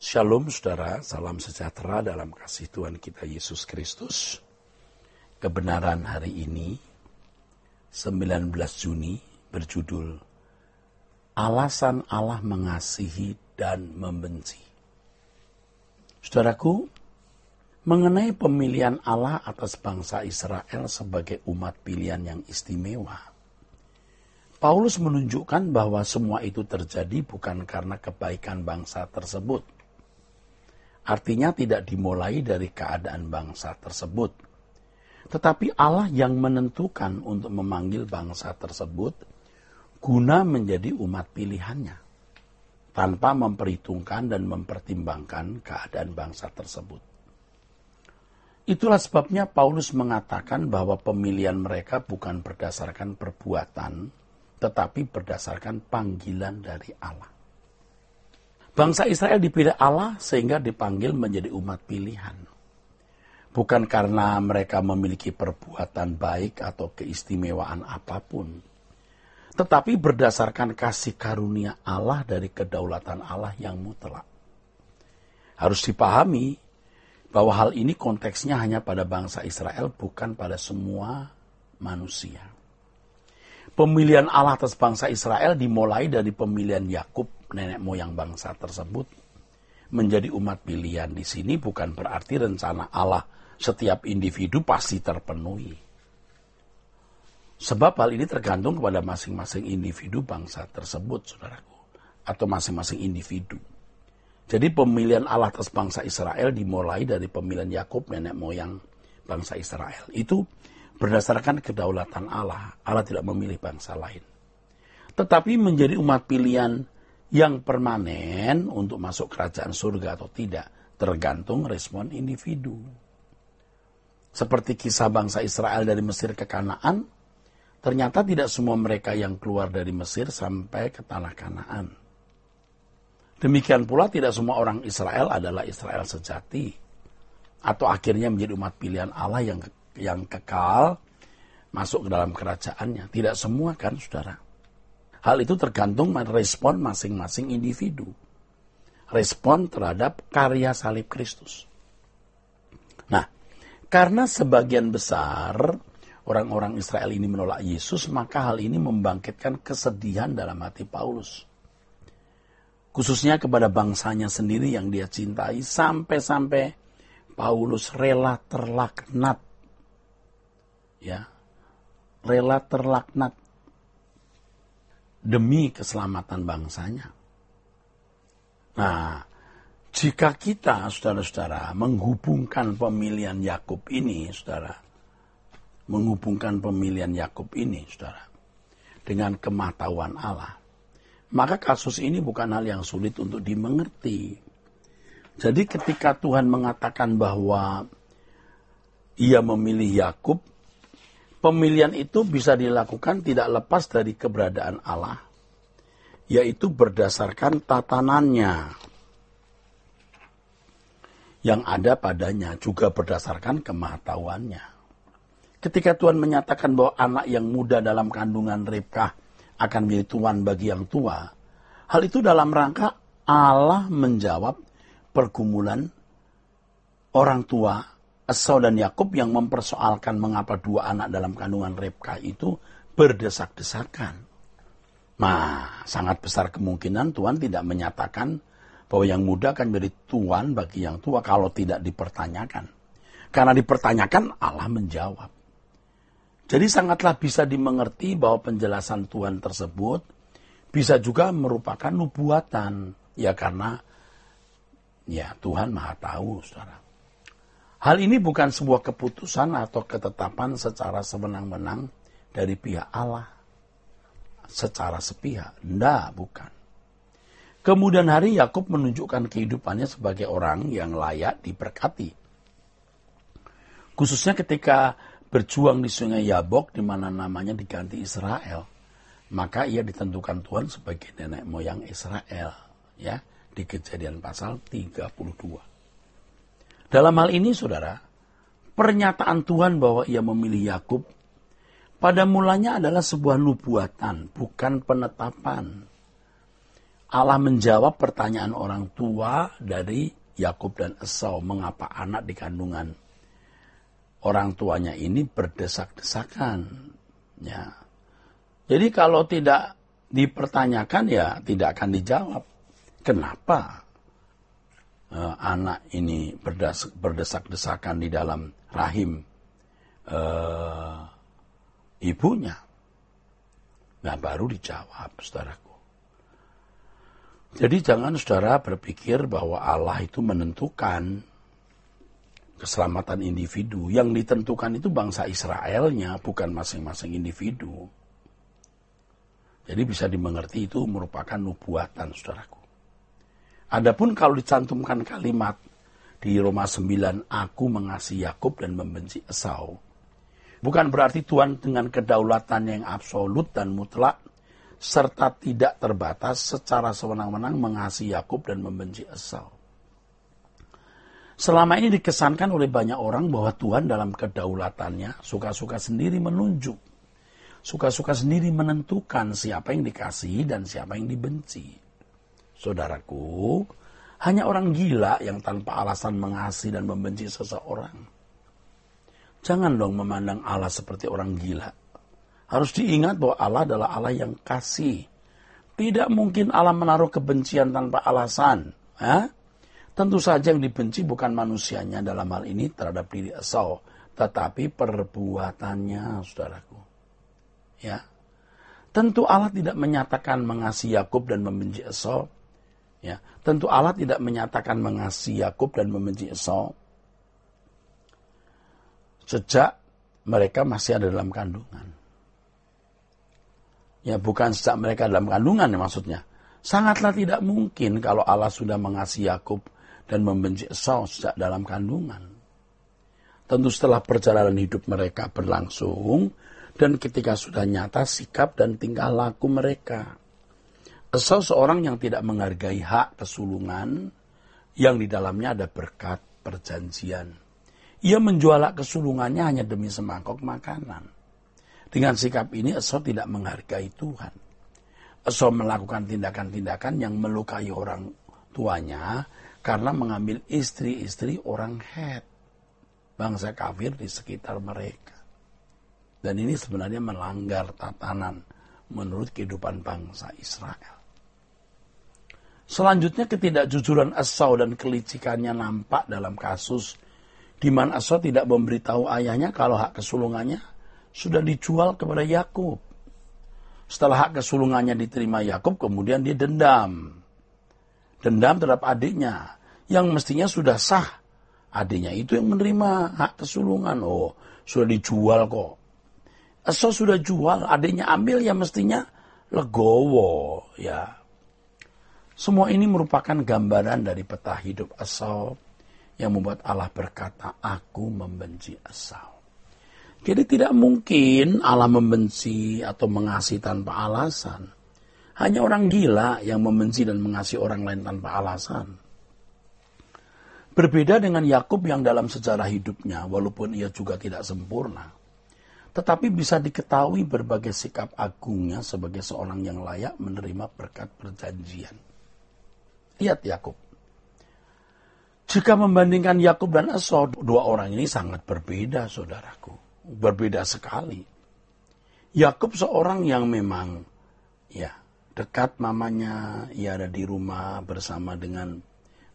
Shalom saudara, salam sejahtera dalam kasih Tuhan kita Yesus Kristus. Kebenaran hari ini, 19 Juni, berjudul Alasan Allah Mengasihi dan Membenci. Saudaraku, mengenai pemilihan Allah atas bangsa Israel sebagai umat pilihan yang istimewa, Paulus menunjukkan bahwa semua itu terjadi bukan karena kebaikan bangsa tersebut – Artinya tidak dimulai dari keadaan bangsa tersebut. Tetapi Allah yang menentukan untuk memanggil bangsa tersebut guna menjadi umat pilihannya tanpa memperhitungkan dan mempertimbangkan keadaan bangsa tersebut. Itulah sebabnya Paulus mengatakan bahwa pemilihan mereka bukan berdasarkan perbuatan, tetapi berdasarkan panggilan dari Allah. Bangsa Israel dipilih Allah sehingga dipanggil menjadi umat pilihan. Bukan karena mereka memiliki perbuatan baik atau keistimewaan apapun. Tetapi berdasarkan kasih karunia Allah dari kedaulatan Allah yang mutlak. Harus dipahami bahwa hal ini konteksnya hanya pada bangsa Israel bukan pada semua manusia. Pemilihan Allah atas bangsa Israel dimulai dari pemilihan Yakub nenek moyang bangsa tersebut. Menjadi umat pilihan di sini bukan berarti rencana Allah setiap individu pasti terpenuhi. Sebab hal ini tergantung kepada masing-masing individu bangsa tersebut, saudaraku, atau masing-masing individu. Jadi pemilihan Allah atas bangsa Israel dimulai dari pemilihan Yakub nenek moyang bangsa Israel. Itu berdasarkan kedaulatan Allah. Allah tidak memilih bangsa lain tetapi menjadi umat pilihan yang permanen untuk masuk kerajaan surga atau tidak tergantung respon individu. Seperti kisah bangsa Israel dari Mesir ke Kanaan, ternyata tidak semua mereka yang keluar dari Mesir sampai ke tanah Kanaan. Demikian pula tidak semua orang Israel adalah Israel sejati atau akhirnya menjadi umat pilihan Allah yang yang kekal masuk ke dalam kerajaannya. Tidak semua kan, Saudara? Hal itu tergantung respon masing-masing individu. Respon terhadap karya salib Kristus. Nah, karena sebagian besar orang-orang Israel ini menolak Yesus, maka hal ini membangkitkan kesedihan dalam hati Paulus. Khususnya kepada bangsanya sendiri yang dia cintai, sampai-sampai Paulus rela terlaknat. Ya, rela terlaknat demi keselamatan bangsanya. Nah, jika kita, saudara-saudara, menghubungkan pemilihan Yakub ini, saudara, menghubungkan pemilihan Yakub ini, saudara, dengan kematauan Allah, maka kasus ini bukan hal yang sulit untuk dimengerti. Jadi ketika Tuhan mengatakan bahwa ia memilih Yakub, pemilihan itu bisa dilakukan tidak lepas dari keberadaan Allah, yaitu berdasarkan tatanannya yang ada padanya, juga berdasarkan kemahatauannya. Ketika Tuhan menyatakan bahwa anak yang muda dalam kandungan Ribkah akan menjadi tuan bagi yang tua, hal itu dalam rangka Allah menjawab pergumulan orang tua Esau dan Yakub yang mempersoalkan mengapa dua anak dalam kandungan Rebka itu berdesak-desakan. Nah, sangat besar kemungkinan Tuhan tidak menyatakan bahwa yang muda akan menjadi Tuhan bagi yang tua kalau tidak dipertanyakan. Karena dipertanyakan Allah menjawab. Jadi sangatlah bisa dimengerti bahwa penjelasan Tuhan tersebut bisa juga merupakan nubuatan ya karena ya Tuhan Maha tahu Saudara. Hal ini bukan sebuah keputusan atau ketetapan secara semenang-menang dari pihak Allah. Secara sepihak. Tidak, bukan. Kemudian hari Yakub menunjukkan kehidupannya sebagai orang yang layak diberkati. Khususnya ketika berjuang di sungai Yabok di mana namanya diganti Israel. Maka ia ditentukan Tuhan sebagai nenek moyang Israel. Ya, di kejadian pasal 32. Dalam hal ini, saudara, pernyataan Tuhan bahwa ia memilih Yakub pada mulanya adalah sebuah nubuatan, bukan penetapan. Allah menjawab pertanyaan orang tua dari Yakub dan Esau, mengapa anak di kandungan orang tuanya ini berdesak-desakan. Ya. Jadi kalau tidak dipertanyakan ya tidak akan dijawab. Kenapa? uh, anak ini berdesak-desakan di dalam rahim uh, ibunya. Nah baru dijawab saudaraku. Jadi jangan saudara berpikir bahwa Allah itu menentukan keselamatan individu. Yang ditentukan itu bangsa Israelnya, bukan masing-masing individu. Jadi bisa dimengerti itu merupakan nubuatan saudaraku. Adapun kalau dicantumkan kalimat di Roma 9, aku mengasihi Yakub dan membenci Esau. Bukan berarti Tuhan dengan kedaulatan yang absolut dan mutlak serta tidak terbatas secara sewenang-wenang mengasihi Yakub dan membenci Esau. Selama ini dikesankan oleh banyak orang bahwa Tuhan dalam kedaulatannya suka-suka sendiri menunjuk, suka-suka sendiri menentukan siapa yang dikasihi dan siapa yang dibenci. Saudaraku, hanya orang gila yang tanpa alasan mengasihi dan membenci seseorang. Jangan dong memandang Allah seperti orang gila. Harus diingat bahwa Allah adalah Allah yang kasih. Tidak mungkin Allah menaruh kebencian tanpa alasan. Ha? Tentu saja yang dibenci bukan manusianya dalam hal ini terhadap diri Esau, tetapi perbuatannya, saudaraku. Ya, Tentu Allah tidak menyatakan mengasihi Yakub dan membenci Esau Ya, tentu Allah tidak menyatakan mengasihi Yakub dan membenci Esau. Sejak mereka masih ada dalam kandungan. Ya, bukan sejak mereka dalam kandungan ya maksudnya. Sangatlah tidak mungkin kalau Allah sudah mengasihi Yakub dan membenci Esau sejak dalam kandungan. Tentu setelah perjalanan hidup mereka berlangsung dan ketika sudah nyata sikap dan tingkah laku mereka seseorang yang tidak menghargai hak kesulungan yang di dalamnya ada berkat perjanjian. Ia menjual kesulungannya hanya demi semangkok makanan. Dengan sikap ini Esau tidak menghargai Tuhan. Esau melakukan tindakan-tindakan yang melukai orang tuanya karena mengambil istri-istri orang Het, bangsa kafir di sekitar mereka. Dan ini sebenarnya melanggar tatanan menurut kehidupan bangsa Israel. Selanjutnya ketidakjujuran Esau dan kelicikannya nampak dalam kasus di mana Esau tidak memberitahu ayahnya kalau hak kesulungannya sudah dijual kepada Yakub. Setelah hak kesulungannya diterima Yakub, kemudian dia dendam. Dendam terhadap adiknya yang mestinya sudah sah. Adiknya itu yang menerima hak kesulungan. Oh, sudah dijual kok. Esau sudah jual, adiknya ambil ya mestinya legowo ya semua ini merupakan gambaran dari peta hidup Esau yang membuat Allah berkata, Aku membenci Esau. Jadi tidak mungkin Allah membenci atau mengasihi tanpa alasan. Hanya orang gila yang membenci dan mengasihi orang lain tanpa alasan. Berbeda dengan Yakub yang dalam sejarah hidupnya, walaupun ia juga tidak sempurna, tetapi bisa diketahui berbagai sikap agungnya sebagai seorang yang layak menerima berkat perjanjian. Lihat Yakub. Jika membandingkan Yakub dan Esau, dua orang ini sangat berbeda, saudaraku. Berbeda sekali. Yakub seorang yang memang ya dekat mamanya, ia ada di rumah bersama dengan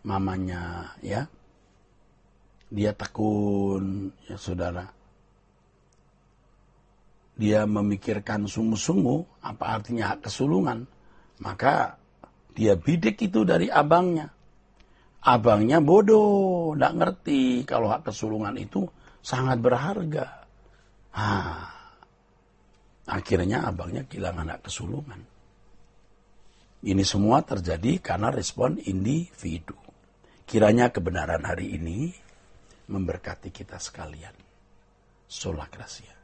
mamanya, ya. Dia tekun, ya saudara. Dia memikirkan sungguh-sungguh apa artinya hak kesulungan. Maka dia bidik itu dari abangnya. Abangnya bodoh, tidak ngerti kalau hak kesulungan itu sangat berharga. Ah, akhirnya abangnya kehilangan hak kesulungan. Ini semua terjadi karena respon individu. Kiranya kebenaran hari ini memberkati kita sekalian. Sola